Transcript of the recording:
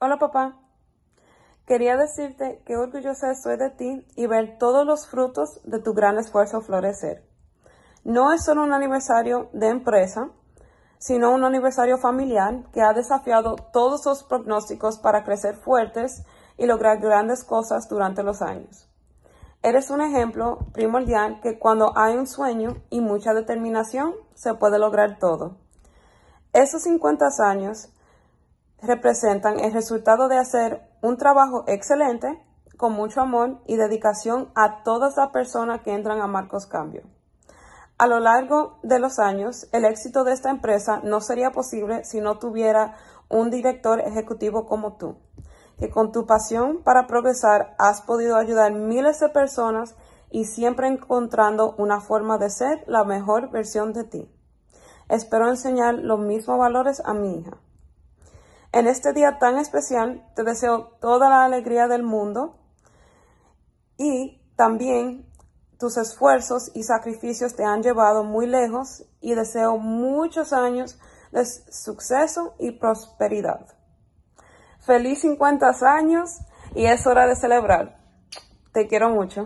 Hola papá, quería decirte que orgullosa estoy de ti y ver todos los frutos de tu gran esfuerzo florecer. No es solo un aniversario de empresa, sino un aniversario familiar que ha desafiado todos los pronósticos para crecer fuertes y lograr grandes cosas durante los años. Eres un ejemplo primordial que cuando hay un sueño y mucha determinación se puede lograr todo. Esos 50 años representan el resultado de hacer un trabajo excelente, con mucho amor y dedicación a todas las personas que entran a Marcos Cambio. A lo largo de los años, el éxito de esta empresa no sería posible si no tuviera un director ejecutivo como tú, que con tu pasión para progresar has podido ayudar miles de personas y siempre encontrando una forma de ser la mejor versión de ti. Espero enseñar los mismos valores a mi hija. En este día tan especial te deseo toda la alegría del mundo y también tus esfuerzos y sacrificios te han llevado muy lejos y deseo muchos años de suceso y prosperidad. Feliz 50 años y es hora de celebrar. Te quiero mucho.